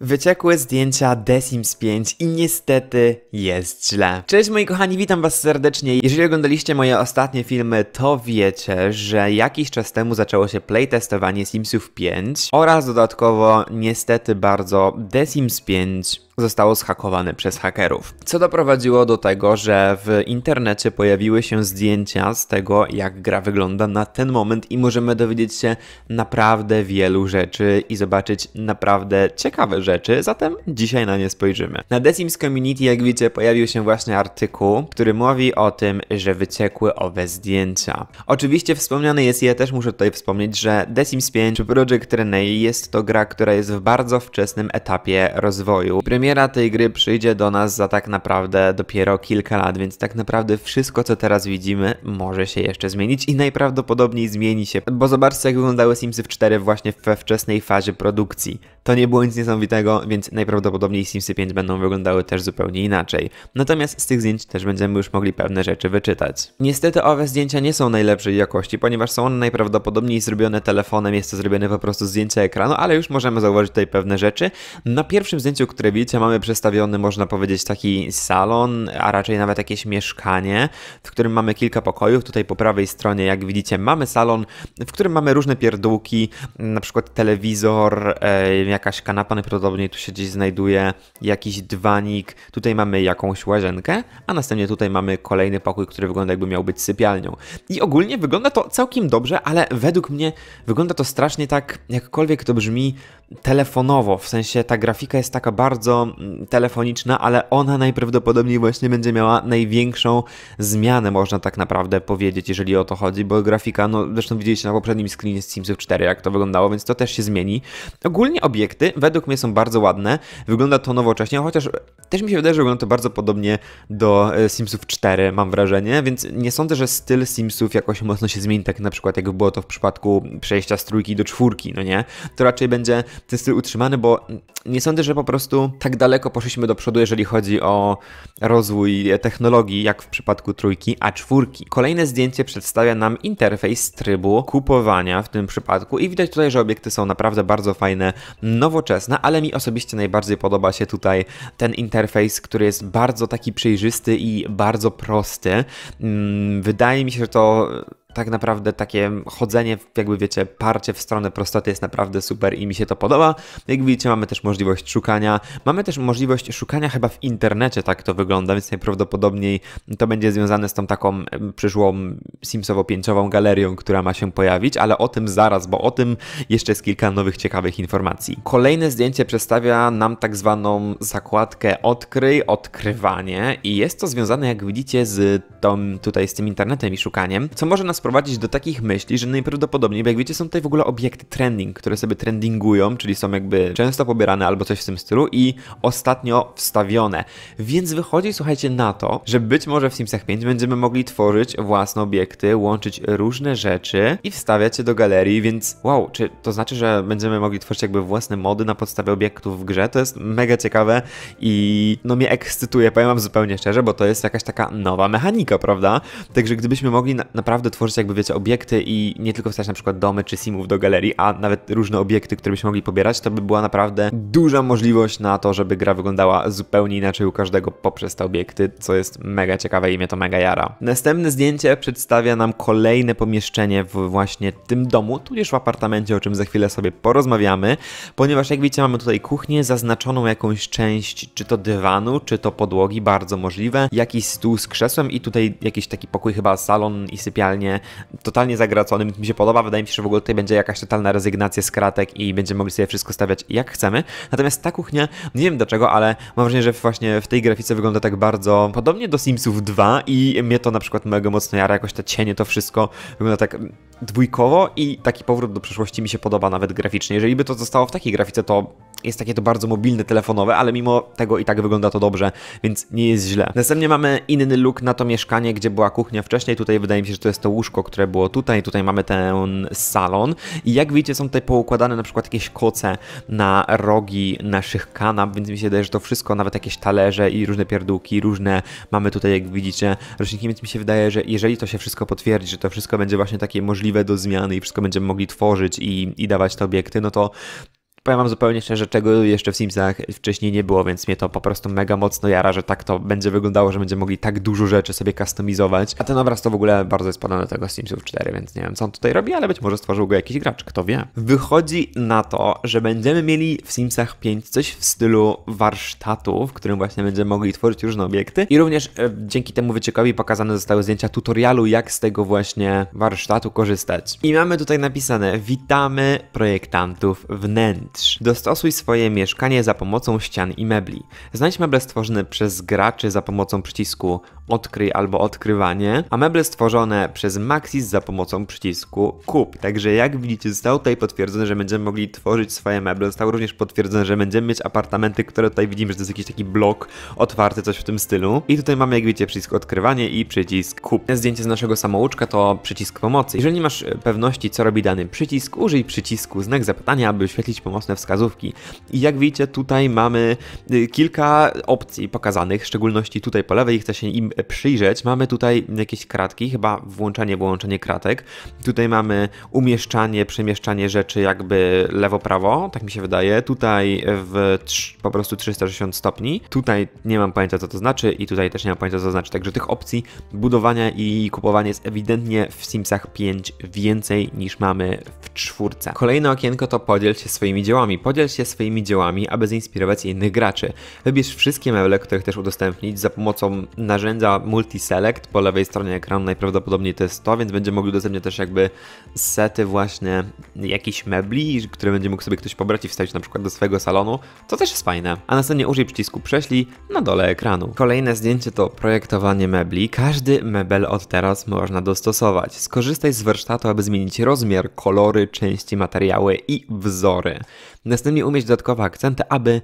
Wyciekły zdjęcia The Sims 5 i niestety jest źle. Cześć moi kochani, witam was serdecznie. Jeżeli oglądaliście moje ostatnie filmy, to wiecie, że jakiś czas temu zaczęło się playtestowanie Simsów 5 oraz dodatkowo niestety bardzo The Sims 5 zostało zhakowane przez hakerów. Co doprowadziło do tego, że w internecie pojawiły się zdjęcia z tego, jak gra wygląda na ten moment i możemy dowiedzieć się naprawdę wielu rzeczy i zobaczyć naprawdę ciekawe rzeczy, zatem dzisiaj na nie spojrzymy. Na The Sims Community, jak wiecie, pojawił się właśnie artykuł, który mówi o tym, że wyciekły owe zdjęcia. Oczywiście wspomniane jest, ja też muszę tutaj wspomnieć, że The Sims 5 Project Renee jest to gra, która jest w bardzo wczesnym etapie rozwoju. Premiera tej gry przyjdzie do nas za tak naprawdę dopiero kilka lat, więc tak naprawdę wszystko, co teraz widzimy, może się jeszcze zmienić i najprawdopodobniej zmieni się, bo zobaczcie, jak wyglądały Simsy 4 właśnie we wczesnej fazie produkcji. To nie było nic niesamowitego, więc najprawdopodobniej Simsy 5 będą wyglądały też zupełnie inaczej. Natomiast z tych zdjęć też będziemy już mogli pewne rzeczy wyczytać. Niestety owe zdjęcia nie są najlepszej jakości, ponieważ są one najprawdopodobniej zrobione telefonem, jest to zrobione po prostu zdjęcie ekranu, ale już możemy zauważyć tutaj pewne rzeczy. Na pierwszym zdjęciu, które widzicie, mamy przestawiony, można powiedzieć, taki salon, a raczej nawet jakieś mieszkanie, w którym mamy kilka pokojów. Tutaj po prawej stronie, jak widzicie, mamy salon, w którym mamy różne pierdółki, na przykład telewizor, e, jakaś kanapa, najprawdopodobniej tu się gdzieś znajduje jakiś dywanik, tutaj mamy jakąś łazienkę, a następnie tutaj mamy kolejny pokój, który wygląda jakby miał być sypialnią. I ogólnie wygląda to całkiem dobrze, ale według mnie wygląda to strasznie tak, jakkolwiek to brzmi, telefonowo, w sensie ta grafika jest taka bardzo mm, telefoniczna, ale ona najprawdopodobniej właśnie będzie miała największą zmianę, można tak naprawdę powiedzieć, jeżeli o to chodzi, bo grafika, no zresztą widzieliście na poprzednim screenie z Simsów 4, jak to wyglądało, więc to też się zmieni. Ogólnie obiekty według mnie są bardzo ładne, wygląda to nowocześnie, chociaż też mi się wydaje, że wygląda to bardzo podobnie do e, Simsów 4, mam wrażenie, więc nie sądzę, że styl Simsów jakoś mocno się zmieni, tak na przykład jak było to w przypadku przejścia z trójki do czwórki, no nie? To raczej będzie ten styl utrzymany, bo nie sądzę, że po prostu tak daleko poszliśmy do przodu, jeżeli chodzi o rozwój technologii, jak w przypadku trójki, a czwórki. Kolejne zdjęcie przedstawia nam interfejs trybu kupowania w tym przypadku i widać tutaj, że obiekty są naprawdę bardzo fajne, nowoczesne, ale mi osobiście najbardziej podoba się tutaj ten interfejs, który jest bardzo taki przejrzysty i bardzo prosty. Mm, wydaje mi się, że to tak naprawdę takie chodzenie, jakby wiecie, parcie w stronę prostoty jest naprawdę super i mi się to podoba. Jak widzicie, mamy też możliwość szukania. Mamy też możliwość szukania chyba w internecie, tak to wygląda, więc najprawdopodobniej to będzie związane z tą taką przyszłą Simsowo-pięciową galerią, która ma się pojawić, ale o tym zaraz, bo o tym jeszcze jest kilka nowych ciekawych informacji. Kolejne zdjęcie przedstawia nam tak zwaną zakładkę odkryj, odkrywanie i jest to związane, jak widzicie, z tą, tutaj z tym internetem i szukaniem, co może nas sprowadzić do takich myśli, że najprawdopodobniej, bo jak wiecie, są tutaj w ogóle obiekty trending, które sobie trendingują, czyli są jakby często pobierane albo coś w tym stylu i ostatnio wstawione. Więc wychodzi, słuchajcie, na to, że być może w Simsach 5 będziemy mogli tworzyć własne obiekty, łączyć różne rzeczy i wstawiać je do galerii, więc wow, czy to znaczy, że będziemy mogli tworzyć jakby własne mody na podstawie obiektów w grze? To jest mega ciekawe i no mnie ekscytuje, powiem wam zupełnie szczerze, bo to jest jakaś taka nowa mechanika, prawda? Także gdybyśmy mogli na naprawdę tworzyć jakby, wiecie, obiekty i nie tylko wstać na przykład domy czy simów do galerii, a nawet różne obiekty, które byśmy mogli pobierać, to by była naprawdę duża możliwość na to, żeby gra wyglądała zupełnie inaczej u każdego poprzez te obiekty, co jest mega ciekawe i mnie to mega jara. Następne zdjęcie przedstawia nam kolejne pomieszczenie w właśnie tym domu, tudzież w apartamencie, o czym za chwilę sobie porozmawiamy, ponieważ jak widzicie mamy tutaj kuchnię zaznaczoną jakąś część, czy to dywanu, czy to podłogi, bardzo możliwe, jakiś stół z krzesłem i tutaj jakiś taki pokój, chyba salon i sypialnie totalnie zagraconym, mi się podoba. Wydaje mi się, że w ogóle tutaj będzie jakaś totalna rezygnacja z kratek i będziemy mogli sobie wszystko stawiać jak chcemy. Natomiast ta kuchnia, nie wiem dlaczego, ale mam wrażenie, że właśnie w tej grafice wygląda tak bardzo podobnie do Simsów 2 i mnie to na przykład mega mocno jara, jakoś te cienie, to wszystko wygląda tak dwójkowo i taki powrót do przeszłości mi się podoba nawet graficznie. Jeżeli by to zostało w takiej grafice, to jest takie to bardzo mobilne, telefonowe, ale mimo tego i tak wygląda to dobrze, więc nie jest źle. Następnie mamy inny look na to mieszkanie, gdzie była kuchnia wcześniej. Tutaj wydaje mi się, że to jest to łóżko, które było tutaj. Tutaj mamy ten salon i jak widzicie są tutaj poukładane na przykład jakieś koce na rogi naszych kanap, więc mi się wydaje, że to wszystko, nawet jakieś talerze i różne pierdółki, różne mamy tutaj, jak widzicie, roczniki, więc mi się wydaje, że jeżeli to się wszystko potwierdzi, że to wszystko będzie właśnie takie możliwe do zmiany i wszystko będziemy mogli tworzyć i, i dawać te obiekty, no to powiem wam zupełnie szczerze, czego jeszcze w Simsach wcześniej nie było, więc mnie to po prostu mega mocno jara, że tak to będzie wyglądało, że będziemy mogli tak dużo rzeczy sobie customizować. A ten obraz to w ogóle bardzo jest podobny do tego Simsów 4, więc nie wiem co on tutaj robi, ale być może stworzył go jakiś gracz, kto wie. Wychodzi na to, że będziemy mieli w Simsach 5 coś w stylu warsztatu, w którym właśnie będziemy mogli tworzyć różne obiekty i również e, dzięki temu wyciekowi pokazane zostały zdjęcia tutorialu, jak z tego właśnie warsztatu korzystać. I mamy tutaj napisane, witamy projektantów wnętrz. Dostosuj swoje mieszkanie za pomocą ścian i mebli. Znajdź meble stworzone przez graczy za pomocą przycisku odkryj albo odkrywanie, a meble stworzone przez Maxis za pomocą przycisku kup. Także jak widzicie zostało tutaj potwierdzone, że będziemy mogli tworzyć swoje meble. Zostało również potwierdzone, że będziemy mieć apartamenty, które tutaj widzimy, że to jest jakiś taki blok otwarty, coś w tym stylu. I tutaj mamy jak widzicie przycisk odkrywanie i przycisk kup. Zdjęcie z naszego samouczka to przycisk pomocy. Jeżeli nie masz pewności co robi dany przycisk, użyj przycisku znak zapytania, aby wyświetlić pomoc wskazówki. I jak widzicie, tutaj mamy y, kilka opcji pokazanych, w szczególności tutaj po lewej, chcę się im przyjrzeć. Mamy tutaj jakieś kratki, chyba włączenie, wyłączenie kratek. Tutaj mamy umieszczanie, przemieszczanie rzeczy jakby lewo-prawo, tak mi się wydaje. Tutaj w po prostu 360 stopni. Tutaj nie mam pojęcia, co to znaczy i tutaj też nie mam pojęcia, co to znaczy. Także tych opcji budowania i kupowania jest ewidentnie w Simsach 5 więcej niż mamy w czwórce. Kolejne okienko to podziel się swoimi dziełami dziełami. Podziel się swoimi dziełami, aby zainspirować innych graczy. Wybierz wszystkie meble, które chcesz udostępnić za pomocą narzędzia Multiselect po lewej stronie ekranu. Najprawdopodobniej to jest to, więc będzie mógł udostępniać też jakby sety właśnie jakichś mebli, które będzie mógł sobie ktoś pobrać i wstawić na przykład do swojego salonu, co też jest fajne. A następnie użyj przycisku prześlij na dole ekranu. Kolejne zdjęcie to projektowanie mebli. Każdy mebel od teraz można dostosować. Skorzystaj z warsztatu, aby zmienić rozmiar, kolory, części, materiały i wzory. Następnie umieść dodatkowe akcenty, aby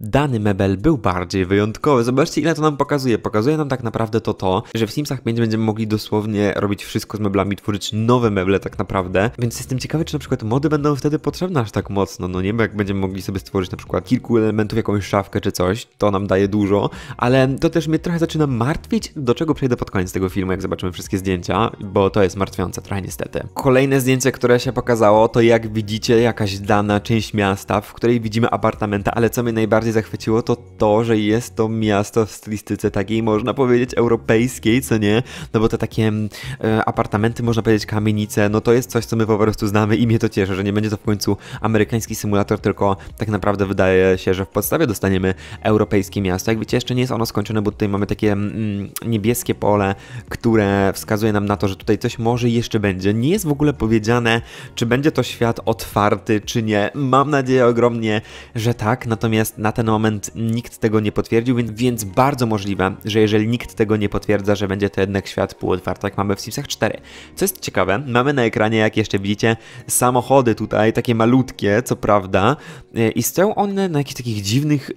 Dany mebel był bardziej wyjątkowy. Zobaczcie, ile to nam pokazuje. Pokazuje nam tak naprawdę to to, że w Simsach 5 będziemy mogli dosłownie robić wszystko z meblami, tworzyć nowe meble tak naprawdę. Więc jestem ciekawy, czy na przykład mody będą wtedy potrzebne aż tak mocno. No nie wiem, jak będziemy mogli sobie stworzyć na przykład kilku elementów, jakąś szafkę czy coś. To nam daje dużo, ale to też mnie trochę zaczyna martwić, do czego przejdę pod koniec tego filmu, jak zobaczymy wszystkie zdjęcia, bo to jest martwiące trochę niestety. Kolejne zdjęcie, które się pokazało, to jak widzicie jakaś dana część miasta, w której widzimy apartamenty, ale co mnie najbardziej najbardziej zachwyciło, to to, że jest to miasto w stylistyce takiej, można powiedzieć, europejskiej, co nie? No bo te takie mm, e, apartamenty, można powiedzieć, kamienice, no to jest coś, co my po prostu znamy i mnie to cieszy, że nie będzie to w końcu amerykański symulator, tylko tak naprawdę wydaje się, że w podstawie dostaniemy europejskie miasto. Jak wiecie, jeszcze nie jest ono skończone, bo tutaj mamy takie mm, niebieskie pole, które wskazuje nam na to, że tutaj coś może jeszcze będzie. Nie jest w ogóle powiedziane, czy będzie to świat otwarty, czy nie. Mam nadzieję ogromnie, że tak, natomiast na ten moment nikt tego nie potwierdził, więc, więc bardzo możliwe, że jeżeli nikt tego nie potwierdza, że będzie to jednak świat półotwarty, jak mamy w Simsach 4. Co jest ciekawe, mamy na ekranie, jak jeszcze widzicie, samochody tutaj, takie malutkie, co prawda, e, i stoją one na jakichś takich dziwnych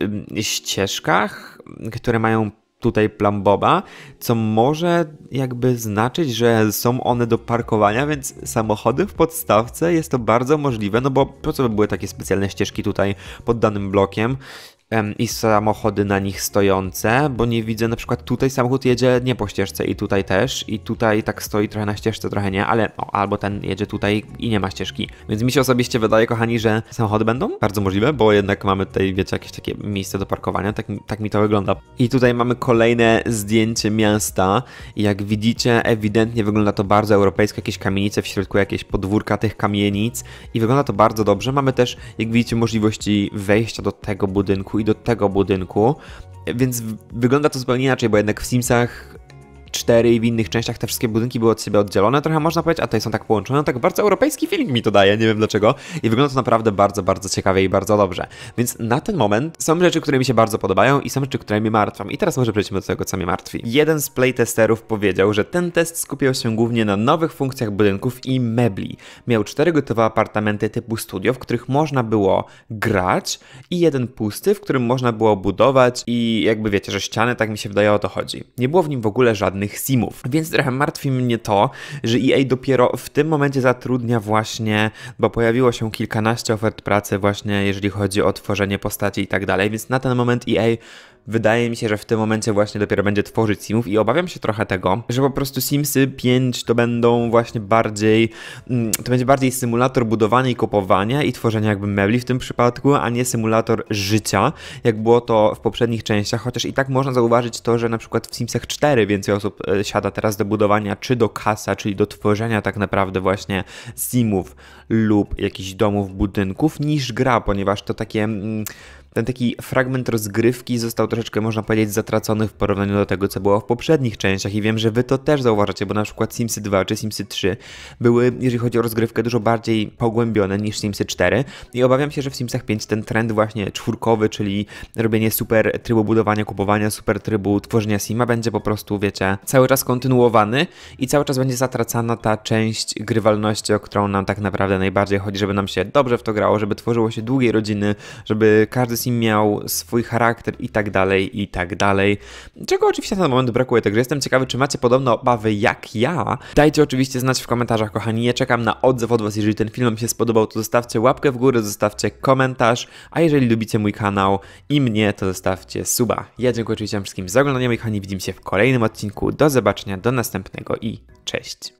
ścieżkach, które mają tutaj Plamboba, co może jakby znaczyć, że są one do parkowania, więc samochody w podstawce jest to bardzo możliwe, no bo po co by były takie specjalne ścieżki tutaj pod danym blokiem, i samochody na nich stojące, bo nie widzę na przykład tutaj samochód jedzie nie po ścieżce i tutaj też i tutaj tak stoi trochę na ścieżce, trochę nie, ale o, albo ten jedzie tutaj i nie ma ścieżki. Więc mi się osobiście wydaje, kochani, że samochody będą bardzo możliwe, bo jednak mamy tutaj, wiecie, jakieś takie miejsce do parkowania, tak, tak mi to wygląda. I tutaj mamy kolejne zdjęcie miasta. Jak widzicie, ewidentnie wygląda to bardzo europejsko, jakieś kamienice w środku, jakieś podwórka tych kamienic i wygląda to bardzo dobrze. Mamy też, jak widzicie, możliwości wejścia do tego budynku i do tego budynku, więc wygląda to zupełnie inaczej, bo jednak w Simsach 4 i w innych częściach te wszystkie budynki były od siebie oddzielone, trochę można powiedzieć, a tutaj są tak połączone, tak bardzo europejski film mi to daje, nie wiem dlaczego. I wygląda to naprawdę bardzo, bardzo ciekawie i bardzo dobrze. Więc na ten moment są rzeczy, które mi się bardzo podobają i są rzeczy, które mnie martwią. I teraz może przejdźmy do tego, co mnie martwi. Jeden z playtesterów powiedział, że ten test skupiał się głównie na nowych funkcjach budynków i mebli. Miał cztery gotowe apartamenty typu studio, w których można było grać i jeden pusty, w którym można było budować i jakby wiecie, że ściany, tak mi się wydaje o to chodzi. Nie było w nim w ogóle żadnych żadnych simów. Więc trochę martwi mnie to, że EA dopiero w tym momencie zatrudnia właśnie, bo pojawiło się kilkanaście ofert pracy właśnie, jeżeli chodzi o tworzenie postaci i tak dalej, więc na ten moment EA wydaje mi się, że w tym momencie właśnie dopiero będzie tworzyć Simów i obawiam się trochę tego, że po prostu Simsy 5 to będą właśnie bardziej, mm, to będzie bardziej symulator budowania i kupowania i tworzenia jakby mebli w tym przypadku, a nie symulator życia, jak było to w poprzednich częściach, chociaż i tak można zauważyć to, że na przykład w Simsach 4 więcej osób e, siada teraz do budowania czy do kasa, czyli do tworzenia tak naprawdę właśnie Simów lub jakichś domów, budynków niż gra, ponieważ to takie... Mm, ten taki fragment rozgrywki został troszeczkę, można powiedzieć, zatracony w porównaniu do tego, co było w poprzednich częściach i wiem, że wy to też zauważacie, bo na przykład Simsy 2 czy Simsy 3 były, jeżeli chodzi o rozgrywkę, dużo bardziej pogłębione niż Simsy 4 i obawiam się, że w Simsach 5 ten trend właśnie czwórkowy, czyli robienie super trybu budowania, kupowania, super trybu tworzenia sima będzie po prostu, wiecie, cały czas kontynuowany i cały czas będzie zatracana ta część grywalności, o którą nam tak naprawdę najbardziej chodzi, żeby nam się dobrze w to grało, żeby tworzyło się długie rodziny, żeby każdy i miał swój charakter i tak dalej, i tak dalej. Czego oczywiście na ten moment brakuje, także jestem ciekawy, czy macie podobne obawy jak ja. Dajcie oczywiście znać w komentarzach, kochani. Ja czekam na odzew od Was. Jeżeli ten film się spodobał, to zostawcie łapkę w górę, zostawcie komentarz, a jeżeli lubicie mój kanał i mnie, to zostawcie suba. Ja dziękuję oczywiście wszystkim za oglądanie, moi kochani. Widzimy się w kolejnym odcinku. Do zobaczenia, do następnego i cześć.